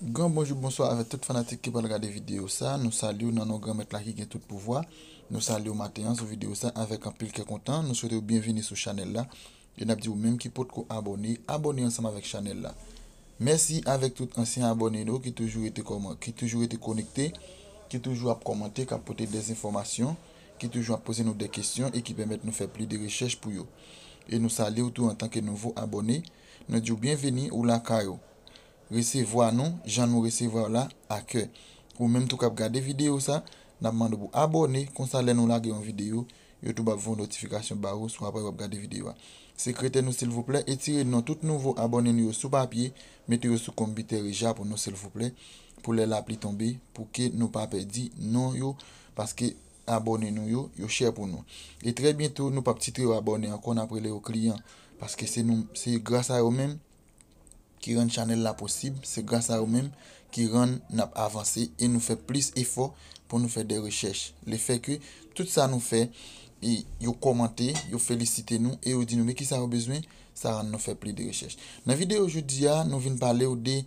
Gan bonjou, bonsoi ave tout fanatik ki pal gade videyo sa, nou sali ou nan nou gran met la ki gen tout pouvoi Nou sali ou mate an sou videyo sa avek an pil ke kontan, nou soute ou bienveni sou chanel la Yon ap di ou menm ki pot ko abone, abone ansama vek chanel la Mersi avek tout ansyen abone nou ki toujou ete konekte, ki toujou ap komante, ki ap pote de zinformasyon Ki toujou ap pose nou de kestyon e ki bemet nou fe pli de rechèche pou yo E nou sali ou tou an tanken nouvo abone, nou di ou bienveni ou la kayo recevoir nous, j'en nous recevoir là à cœur. Ou même tout cap regarder vidéo ça, n'a de vous abonner, comme ça nous laguer en vidéo, YouTube a vos notifications barre soit après regarder vidéo. Hein. Secrétez nous s'il vous plaît, et tirez nous tout nouveau abonnez nous sous papier, mettez nous sous computer déjà pour nous s'il vous plaît, pour les l'appli tomber, pour que nous pas perdu non yo, parce que abonnez nous yo, yo cher pour nous. Et très bientôt nous pas petit abonner encore après les clients, parce que c'est nous, c'est grâce à eux mêmes ki ren chanel la posib, se grasa ou menm ki ren nap avanse e nou fe plis efo pou nou fe de rechèche. Le fe kwe, tout sa nou fe, e yo komante, yo felicite nou, e yo di nou, me ki sa rou bezwen, sa ren nou fe pli de rechèche. Nan videyo oujou diya, nou vin pale ou de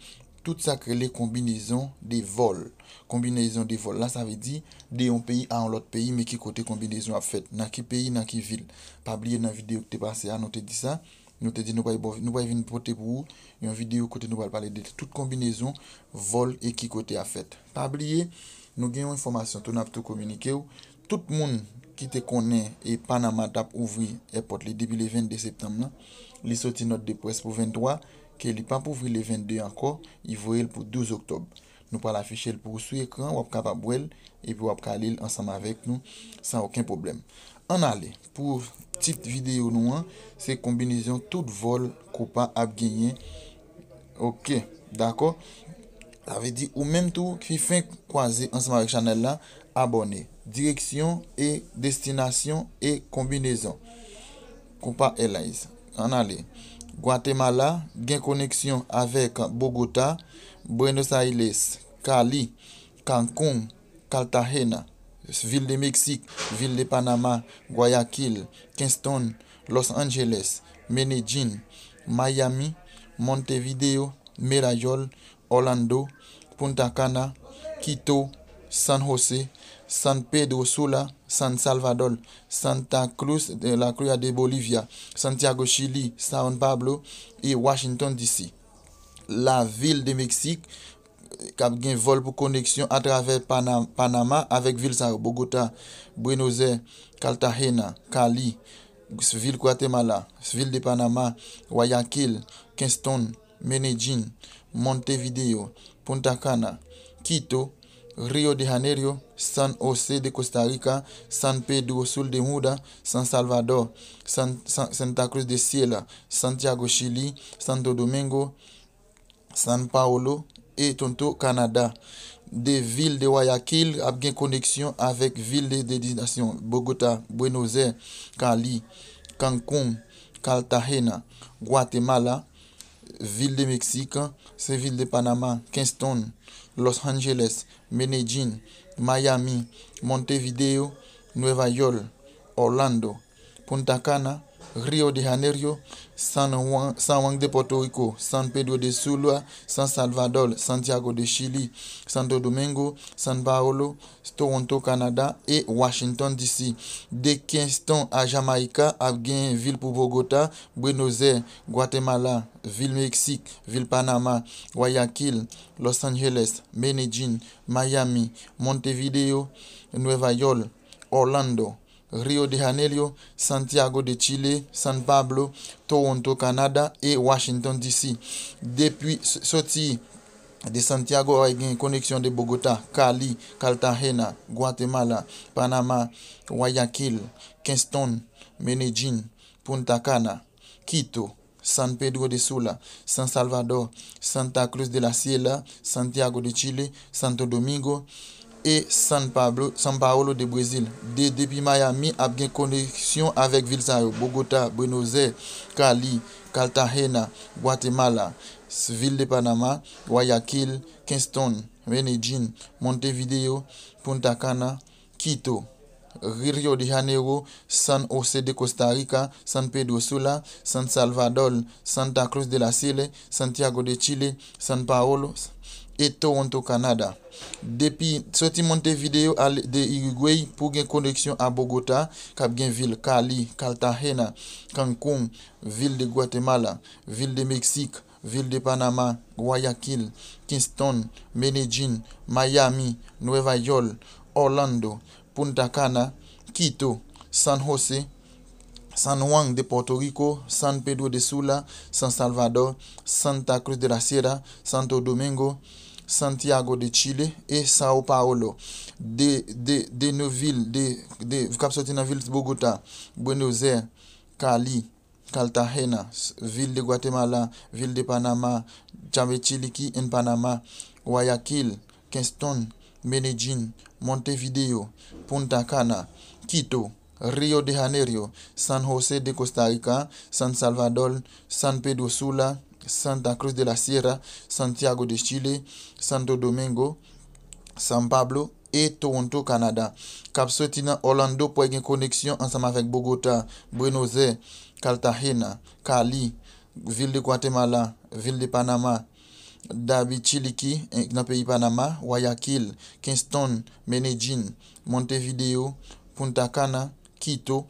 tout sa krele kombinezon de vol. Kombinezon de vol, la sa ve di, de yon peyi a an lot peyi, me ki kote kombinezon ap fet, nan ki peyi, nan ki vil. Pa bliye nan videyo te pase a, nou te di sa. Nou te di nou bay vin pote pou ou, yon video kote nou bay pale de tout kombinezon, vol e ki kote a fete. A blye, nou genyon informasyon, tout nou ap te komunike ou, tout moun ki te konen e Panama dap ouvri e pot li debi le 22 septembre nan, li soti not de pwes pou 23, ke li pan pou ouvri le 22 anko, i vou el pou 12 oktob. Nou bay la fiche el pou sou ekran, wap ka pa bwel, epi wap ka alil ansam avek nou, san oken probleme. An alè, pou tit videyo nou an, se kombinezon tout vol kou pa ap genye. Ok, d'akò. Avè di, ou menm tou, ki fè kou kwa zè ansama wèk chanel la, abonè. Direksyon e destinasyon e kombinezon. Kou pa elayz. An alè. Guatemala, gen koneksyon avèk Bogota, Buenos Aires, Cali, Cancun, Cartagena. ville de Mexique, ville de Panama, Guayaquil, Kingston, Los Angeles, Medellín, Miami, Montevideo, Merayol, Orlando, Punta Cana, Quito, San Jose, San Pedro Sula, San Salvador, Santa Cruz de la Cruz de Bolivia, Santiago, Chili, San Pablo et Washington, D.C. La ville de Mexique, a un vol pour connexion à travers Panama, Panama avec villa Bogota, Buenos Aires, Cartagena, Cali, Ville Guatemala, Ville de Panama, Guayaquil, Kingston, Medellin, Montevideo, Punta Cana, Quito, Rio de Janeiro, San José de Costa Rica, San Pedro Sul de Muda, San Salvador, Santa Cruz de Siela, Santiago Chili Santo Domingo, San Paulo, et Tonto, Canada. Des villes de Guayaquil a bien connexion avec villes de destination Bogota, Buenos Aires, Cali, Cancun, Cartagena, Guatemala, ville de Mexique, Seville de Panama, Kingston, Los Angeles, Medellín, Miami, Montevideo, Nueva York, Orlando, Punta Cana, Rio de Janeiro, San Juan, de Puerto Rico, San Pedro de Sula, San Salvador, Santiago de Chili, Santo Domingo, San Paolo, Toronto, Canada et Washington DC. De Kingston à Jamaïca, à Jamaica, ville pour Bogota, Buenos Aires, Guatemala, ville Mexique, ville Panama, Guayaquil, Los Angeles, Medellín, Miami, Montevideo, Nueva York, Orlando. Rio de Janeiro, Santiago de Chile, San Pablo, Toronto, Canada et Washington DC. Depuis sorti de Santiago a une connexion de Bogota, Cali, Cartagena, Guatemala, Panama, Guayaquil, Kingston, Medellín, Punta Cana, Quito, San Pedro de Sula, San Salvador, Santa Cruz de la Sierra, Santiago de Chile, Santo Domingo, et San, Pablo, San Paolo de Brésil. De, depuis Miami, a bien connexion avec Vilsayo, Bogota, Buenos Aires, Cali, Cartagena, Guatemala, ville de Panama, Guayaquil, Kingston, Medellín, Montevideo, Punta Cana, Quito. Rio de Janeiro, San José de Costa Rica, San Pedro Sula, San Salvador, Santa Cruz de la Sile, Santiago de Chile, San Paolo, Keto wanto Kanada. Depi soti monte video al de Igwey pou gen koneksyon a Bogota. Kab gen vil Kali, Kaltajena, Cancun, vil de Guatemala, vil de Meksik, vil de Panama, Guayaquil, Kingston, Menejin, Miami, Nueva Yol, Orlando, Punta Cana, Quito, San Jose, San Juan de Puerto Rico, San Pedro de Sula, San Salvador, Santa Cruz de la Sierra, Santo Domingo, Santiago de Chile, E Sao Paulo, De, de, de nou vil, de, de, Vkapsotina vil Bogota, Buenos Aires, Kali, Kaltajena, Vil de Guatemala, Vil de Panama, Chamechiliki en Panama, Guayaquil, Kenston, Menejin, Montevideo, Punta Cana, Quito, Rio de Janeiro, San Jose de Costa Rica, San Salvador, San Pedro Sula, Santa Cruz de la Sierra, Santiago de Chile, Santo Domingo, San Pablo et Toronto, Canada. Cap Orlando pour une connexion ensemble avec Bogota, Buenos Aires, Cartagena, Cali, ville de Guatemala, ville de Panama, David Chiliki, eh, dans le pays Panama, Guayaquil, Kingston, Medellin, Montevideo, Punta Cana, Quito,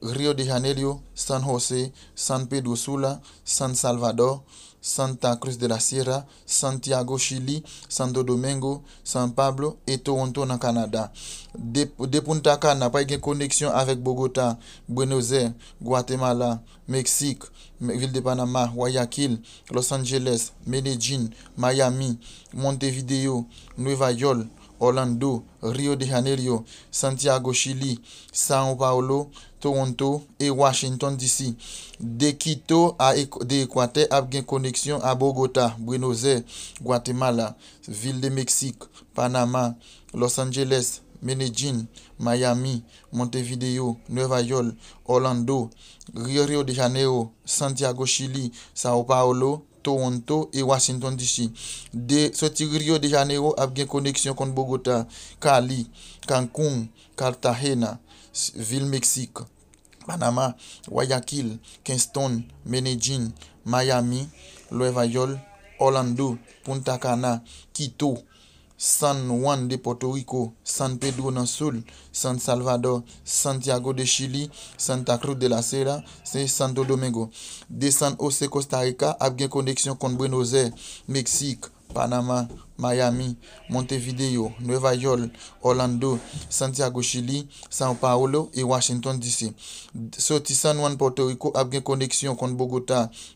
Rio de Janeiro, San Jose, San Pedro Sula, San Salvador, Santa Cruz de la Sierra, Santiago, Chili, Santo Domingo, San Pablo et Toronto dans Canada. De, Punta Cana, pas une connexion avec Bogota, Buenos Aires, Guatemala, Mexique, Ville de Panama, Guayaquil, Los Angeles, Medellín, Miami, Montevideo, Nueva York, Orlando, Rio de Janeiro, Santiago, Chili, São Paulo, Toronto et Washington DC. De Quito à de Équateur a une connexion à Bogota, Buenos Aires, Guatemala, Ville de Mexique, Panama, Los Angeles, Medellín, Miami, Montevideo, Nueva York, Orlando, Rio de Janeiro, Santiago, Chili, São Paulo, Tonto e Washington D.C. De Sotigrio de Janewo ap gen koneksyon kon Bogota, Kali, Cancun, Cartagena, Ville Mexique, Panama, Wayakil, Kingston, Menejin, Miami, Nueva Yol, Orlando, Punta Cana, Kito, San Juan de Puerto Rico, San Pedro Nansul, San Salvador, Santiago de Chile, Santa Cruz de la Sera, San Santo Domingo, San Jose Costa Rica, Buenos Aires, Meksik, Panama, Miami, Montevideo, Nueva Yol, Orlando, Santiago de Chile, San Paolo, Washington D.C. San Juan de Puerto Rico,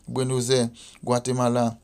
Buenos Aires, Guatemala,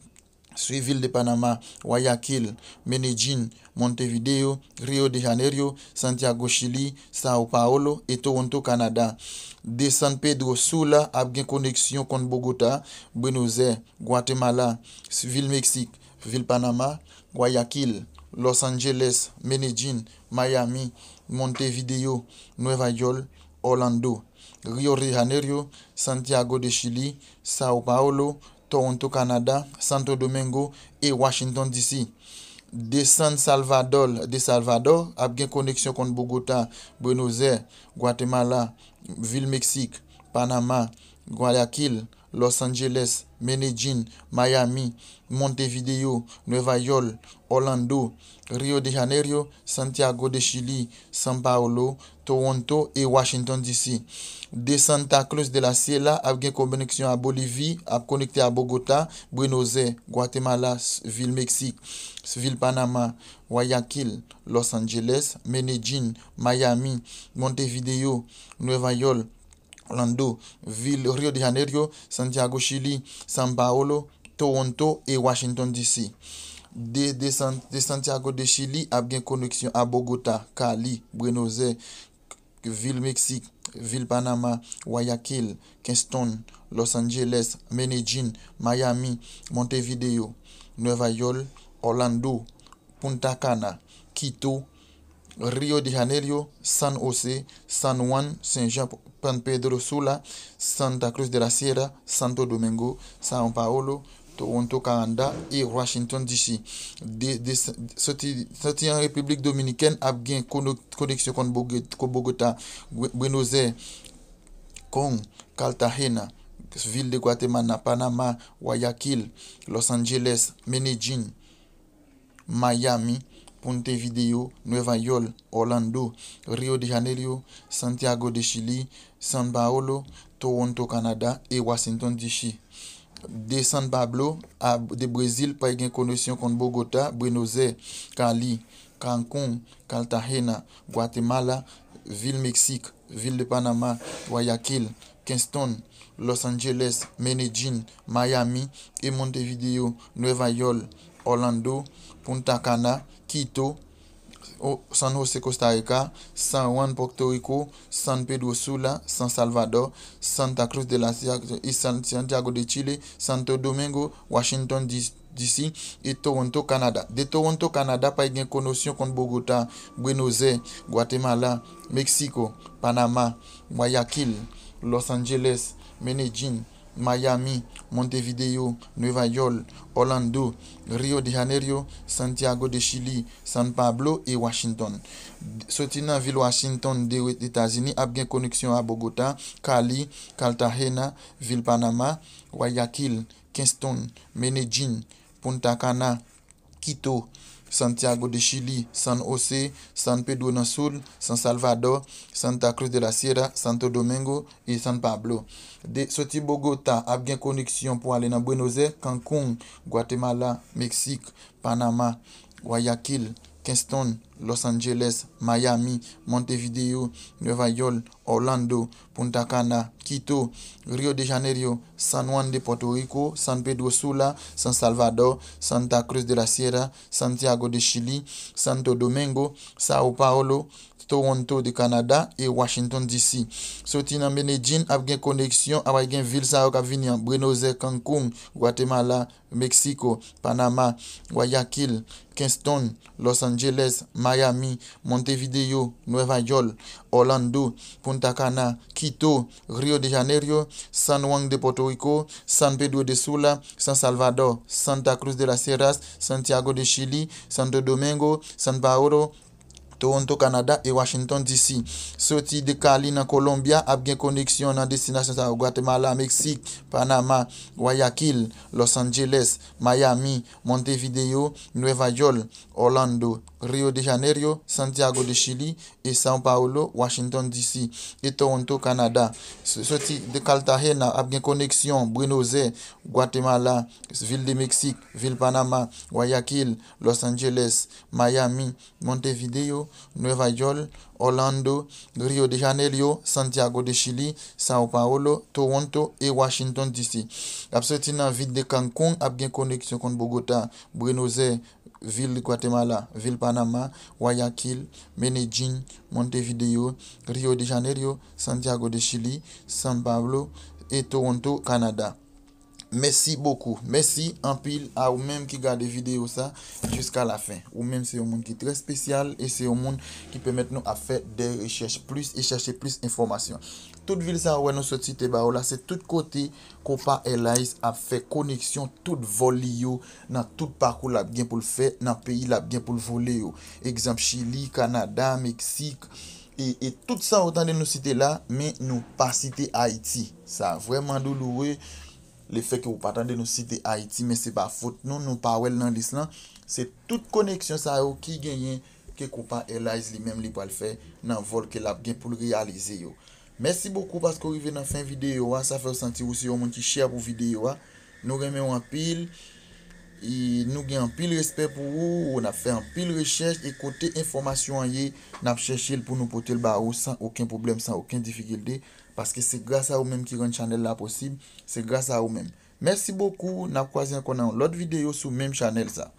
Suiville de Panama, Guayaquil, Medellín, Montevideo, Rio de Janeiro, Santiago, Chili, Sao Paulo et Toronto, Canada. De San Pedro Sula a connexion connexion Bogota, Buenos Aires, Guatemala, Ville Mexique Ville Panama, Guayaquil, Los Angeles, Medellín, Miami, Montevideo, Nueva York, Orlando, Rio de Janeiro, Santiago de Chili, Sao Paulo, Toronto, Canada, Santo Domingo et Washington, D.C. De San Salvador, de Salvador, connexion bien connexion Bogota, Buenos Aires, Guatemala, Ville, Mexique, Panama, Guayaquil, Los Angeles, Medellín, Miami, Montevideo, Nueva York, Orlando, Rio de Janeiro, Santiago de Chili, São Paulo, Toronto et Washington DC. De Santa Cruz de la Sierra a une connexion à Bolivie, a connecté à Bogota, Buenos Aires, Guatemala, ville Mexique, ville Panama, Guayaquil, Los Angeles, Medellín, Miami, Montevideo, Nueva York, Orlando, ville Rio de Janeiro, Santiago, Chili, San Paulo, Toronto et Washington DC. De, de, San, de Santiago de Chili a bien connexion à Bogota, Cali, Buenos Aires, ville mexique ville Panama, Guayaquil, Kingston, Los Angeles, Medellin, Miami, Montevideo, Nueva York, Orlando, Punta Cana, Quito, Rio de Janeiro, San Jose, San Juan, Saint Jean, Pan Pedro Sula, Santa Cruz de la Sierra, Santo Domingo, São Paulo, Toronto, Canada et Washington DC. Sorti en République Dominicaine, a gagné connexion avec Bogota, Buenos Aires, Kong, Cartagena, ville de Guatemala, Panama, Guayaquil, Los Angeles, Medellín, Miami. Montevideo, Nueva York, Orlando, Rio de Janeiro, Santiago de Chili, San Paolo, Toronto, Canada et Washington DC. De San Pablo à de Brésil, par une connexion contre Bogota, Buenos Aires, Cali, Cancun, Cartagena, Guatemala, Ville Mexique, Ville de Panama, Guayaquil, Kingston, Los Angeles, Medellín, Miami et Montevideo, Nueva York, Orlando, Punta Cana, Quito, San Jose Costa Rica, San Juan Puerto Rico, San Pedro Sula, San Salvador, Santa Cruz de la Sierra, Santiago de Chile, Santo Domingo, Washington DC, et Toronto, Canada. De Toronto, Canada pa gen konosyon kon Bogota, Buenos Aires, Guatemala, Meksiko, Panama, Guayaquil, Los Angeles, Menejin. Miami, Montevideo, Nueva York, Orlando, Rio de Janeiro, Santiago de Chili, San Pablo et Washington. Sotina ville ville Washington de unis a bien connexion à Bogota, Cali, Cartagena, Ville Panama, Guayaquil, Kingston, Medellin, Punta Cana, Quito, Santiago de Chili, San José, San Pedro Nasul, San Salvador, Santa Cruz de la Sierra, Santo Domingo et San Pablo. De sotibogota Bogota a bien connexion pour aller dans Buenos Aires, Cancun, Guatemala, Mexique, Panama, Guayaquil, Kingston, Los Angeles, Miami, Montevideo, Nueva York, Orlando, Punta Cana, Quito, Rio de Janeiro, San Juan de Puerto Rico, San Pedro Sula, San Salvador, Santa Cruz de la Sierra, Santiago de Chili, Santo Domingo, Sao Paulo, Toronto de Canada et Washington DC. Soti nan Medellin ap connexion koneksyon ap Buenos Aires, Cancun, Guatemala, Mexico, Panama, Guayaquil, Kingston, Los Angeles, Miami, Montevideo, Nueva York, Orlando, Punta Cana, Quito, Rio de Janeiro, San Juan de Puerto Rico, San Pedro de Sula, San Salvador, Santa Cruz de las Sierras, Santiago de Chile, Santo Domingo, San Paolo, Toronto, Canada et Washington DC. Sorti de Cali en Colombia a bien connexion dans destination à Guatemala, Mexique, Panama, Guayaquil, Los Angeles, Miami, Montevideo, Nueva York, Orlando, Rio de Janeiro, Santiago de Chili et São Paulo, Washington DC et Toronto, Canada. Sorti de Cartagena, a bien connexion Buenos Aires, Guatemala, ville de Mexique, ville Panama, Guayaquil, Los Angeles, Miami, Montevideo, Nueva York, Orlando, Rio de Janeiro, Santiago de Chili, Sao Paulo, Toronto et Washington DC. A sorti dans de Cancun, a bien connexion contre Bogota, Buenos Aires, ville de Guatemala, ville Panama, Guayaquil, Medellín, Montevideo, Rio de Janeiro, Santiago de Chili, San Pablo et Toronto, Canada. Merci beaucoup. Merci en pile à vous-même qui gardez vidéo ça jusqu'à la fin. Ou même c'est un monde qui est très spécial et c'est un monde qui permet nous à faire des recherches plus et chercher plus d'informations. Toute vil sa wè nou sote site ba ou la, se tout kote koupa LAIS ap fè koneksyon tout vol li yo nan tout parkou lab gen pou l'fè nan peyi lab gen pou l'vole yo. Ekzam Chili, Kanada, Meksik, e, e tout sa wotan de nou site la, men nou pa site Haiti. Sa vwèman dou lou wè, le fè ki wou patan de nou site Haiti, men se ba fote nou, nou pa wè nan dislan. Se tout koneksyon sa wè ki genyen ke koupa LAIS li men li pal fè nan vol ke lab gen pou l'vealize yo. Mersi bokou paske ou rive nan fin videyo a, sa fè ou santi ou se yon moun ki chè a pou videyo a, nou remè ou an pil, nou gen an pil respè pou ou, ou nan fè an pil rechèche, ekote informasyon an ye, nan chè chè l pou nou pote l ba ou, san ouken problem, san ouken difikil de, paske se grasa ou mèm ki ren chanel la posib, se grasa ou mèm. Mersi bokou, nan kwazyan kon nan lot videyo sou mèm chanel sa.